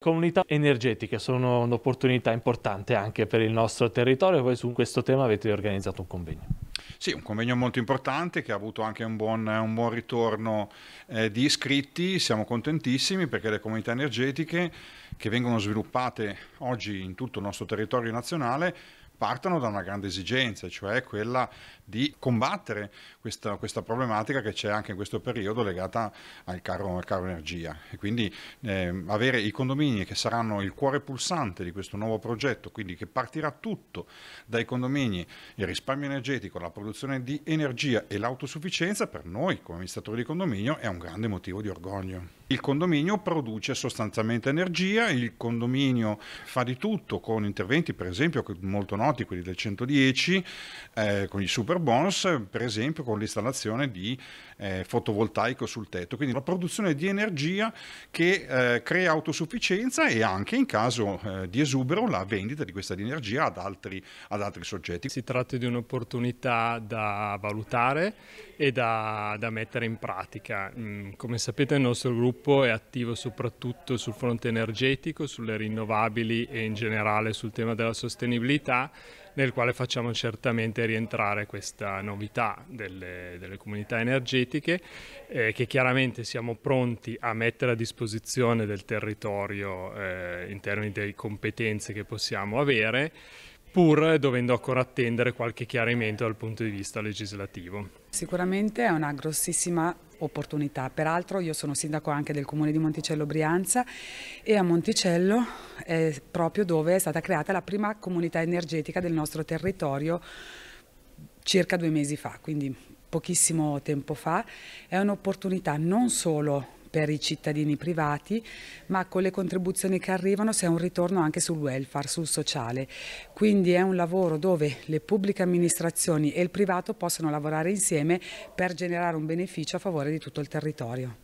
comunità energetiche sono un'opportunità importante anche per il nostro territorio, voi su questo tema avete organizzato un convegno. Sì, un convegno molto importante che ha avuto anche un buon, un buon ritorno eh, di iscritti, siamo contentissimi perché le comunità energetiche che vengono sviluppate oggi in tutto il nostro territorio nazionale partono da una grande esigenza, cioè quella di combattere questa, questa problematica che c'è anche in questo periodo legata al caro, al caro energia. E quindi eh, avere i condomini che saranno il cuore pulsante di questo nuovo progetto, quindi che partirà tutto dai condomini, il risparmio energetico, la produzione di energia e l'autosufficienza, per noi come amministratori di condominio è un grande motivo di orgoglio il condominio produce sostanzialmente energia, il condominio fa di tutto con interventi per esempio molto noti, quelli del 110, eh, con i super bonus, per esempio con l'installazione di eh, fotovoltaico sul tetto, quindi la produzione di energia che eh, crea autosufficienza e anche in caso eh, di esubero la vendita di questa energia ad altri, ad altri soggetti. Si tratta di un'opportunità da valutare e da, da mettere in pratica. Mm, come sapete il nostro gruppo gruppo è attivo soprattutto sul fronte energetico, sulle rinnovabili e in generale sul tema della sostenibilità, nel quale facciamo certamente rientrare questa novità delle, delle comunità energetiche, eh, che chiaramente siamo pronti a mettere a disposizione del territorio eh, in termini di competenze che possiamo avere pur dovendo ancora attendere qualche chiarimento dal punto di vista legislativo. Sicuramente è una grossissima opportunità. Peraltro io sono sindaco anche del comune di Monticello Brianza e a Monticello è proprio dove è stata creata la prima comunità energetica del nostro territorio circa due mesi fa, quindi pochissimo tempo fa. È un'opportunità non solo per i cittadini privati, ma con le contribuzioni che arrivano c'è un ritorno anche sul welfare, sul sociale. Quindi è un lavoro dove le pubbliche amministrazioni e il privato possono lavorare insieme per generare un beneficio a favore di tutto il territorio.